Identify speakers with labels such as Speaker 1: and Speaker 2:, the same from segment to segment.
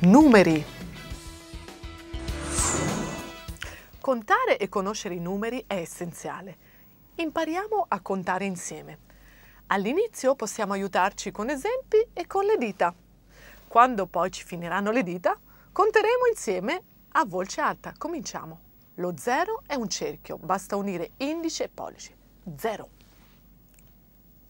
Speaker 1: Numeri. Contare e conoscere i numeri è essenziale. Impariamo a contare insieme. All'inizio possiamo aiutarci con esempi e con le dita. Quando poi ci finiranno le dita, conteremo insieme a voce alta. Cominciamo. Lo 0 è un cerchio, basta unire indice e pollice. 0.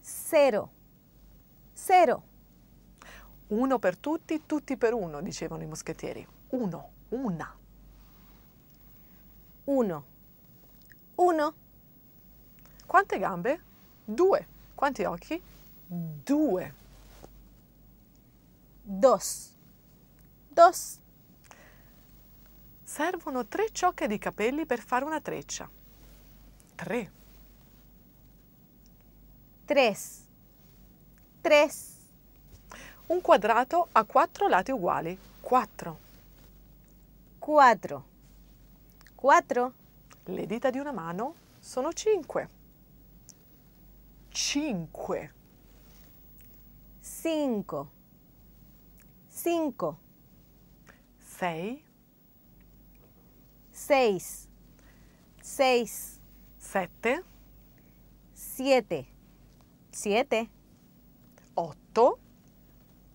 Speaker 1: 0. 0. Uno per tutti, tutti per uno, dicevano i moschettieri. Uno, una. Uno. Uno. Quante gambe? Due. Quanti occhi? Due. Dos. Dos. Servono tre ciocche di capelli per fare una treccia. Tre. Tres. Tres un quadrato ha quattro lati uguali. Quattro. Quattro. 4. Le dita di una mano sono cinque. Cinque. 5. 5. Sei. 6. 6. Sette. Siete. Siete. Otto.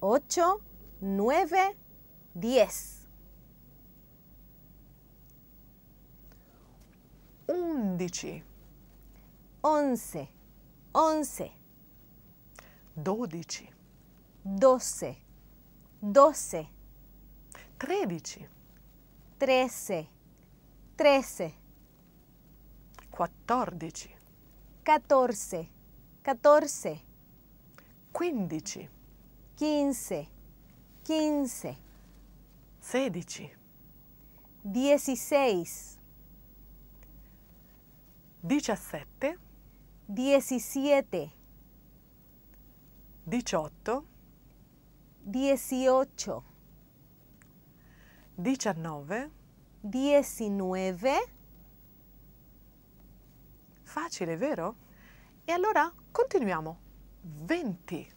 Speaker 1: 8, 9, 10. 11. 11. 11. 12. 12. 12. 13. 13. 13. 14. 14. 14. 15 quince, quince. Sedici. Dieciséis. Diciassette. Diecisiete. Diciotto. Dieciocho. Diciannove. Diciannove. Facile, vero? E allora continuiamo. 20.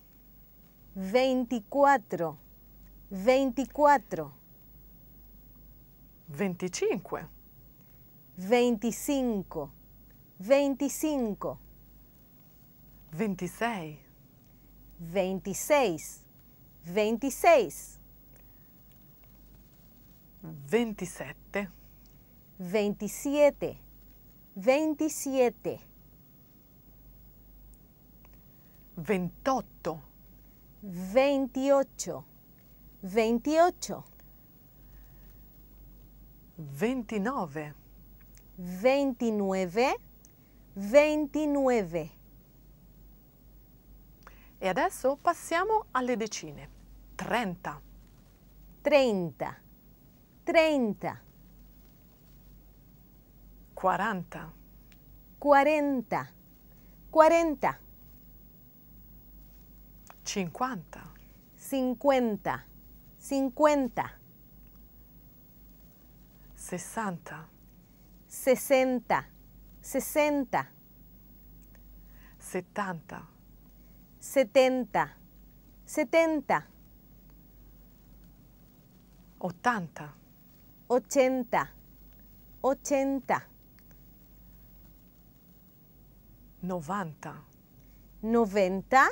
Speaker 1: 24, 24. 25. 25, 25. 26. 26, 26. 27. 27, 27. 28 veintiocho, veintiocho. Ventinove. Ventinueve, ventinueve. E adesso passiamo alle decine. Trenta. Trenta, trenta. Quaranta. Quaranta, quaranta. 50. 50. 50. 60. 60. 60. 70. 70. 70. 80. 80. 80. 90. 90.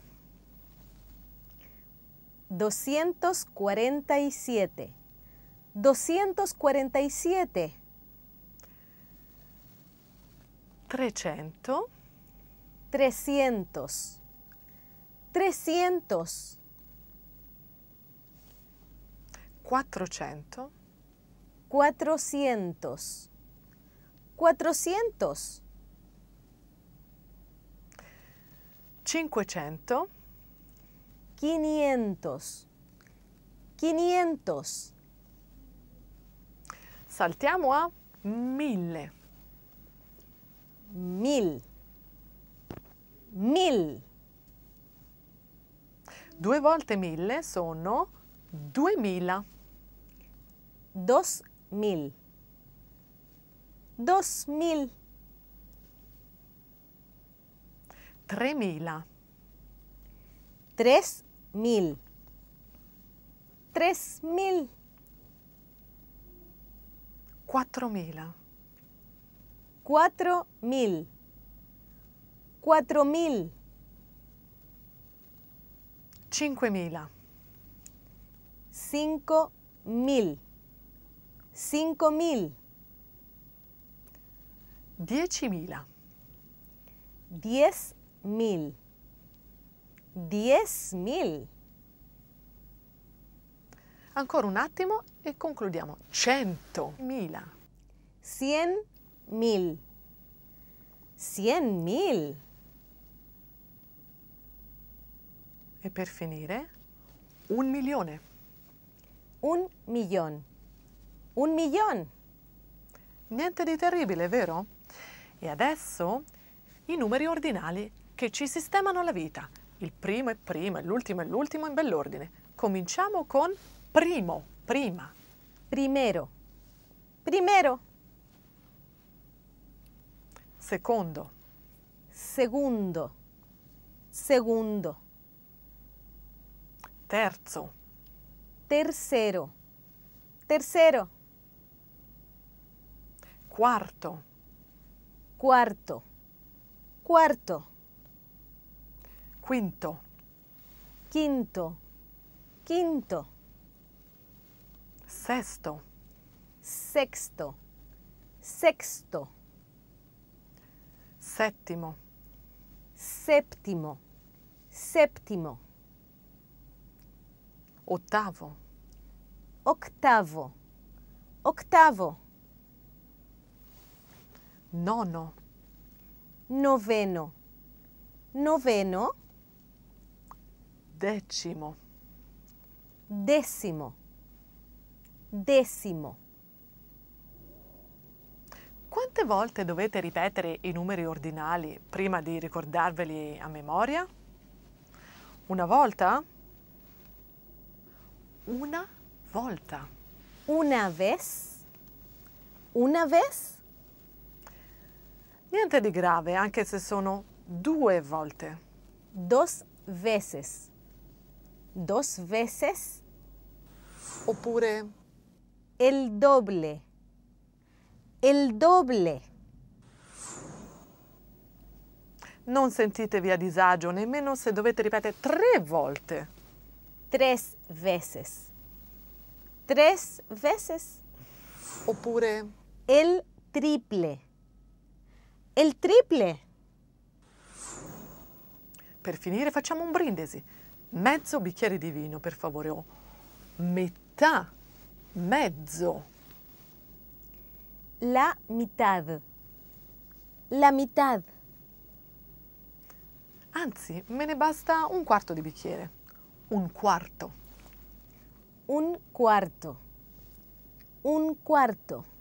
Speaker 1: 247. 247. 300. 300. 300. 400. 400. 400. 500. 500. 500. Saltiamo a 1000. 1000. 1000. Due volte 1000 sono 2000. 2000. 2000. 3000. 3000. 1000 3000 4000 4000 4000 5000 5000 10000 10000 10.000. Ancora un attimo e concludiamo. 100.000. 100.000. 100.000. E per finire, un milione. Un milione. Un milione. Niente di terribile, vero? E adesso i numeri ordinali che ci sistemano la vita. Il primo è prima, l'ultimo è l'ultimo in bell'ordine. Cominciamo con primo, prima. Primero. Primero. Secondo. Segundo. Segundo. Terzo. Tercero. Tercero. Quarto. Quarto. Quarto. Quinto. Quinto. Quinto. Sexto. Sexto. Sexto. Séptimo. Séptimo. Séptimo. Octavo. Octavo. Octavo. Nono. Noveno. Noveno. Decimo. Decimo. Decimo. Quante volte dovete ripetere i numeri ordinali prima di ricordarveli a memoria? Una volta? Una volta. Una vez? Una vez? Niente di grave, anche se sono due volte. Dos veces dos veces oppure el doble, il doble. Non sentitevi a disagio nemmeno se dovete ripetere tre volte. Tres veces. Tres veces. Oppure il triple. Il triple. Per finire facciamo un brindisi mezzo bicchiere di vino, per favore, o metà, mezzo. La mitad. La mitad. Anzi, me ne basta un quarto di bicchiere. Un quarto. Un quarto. Un quarto.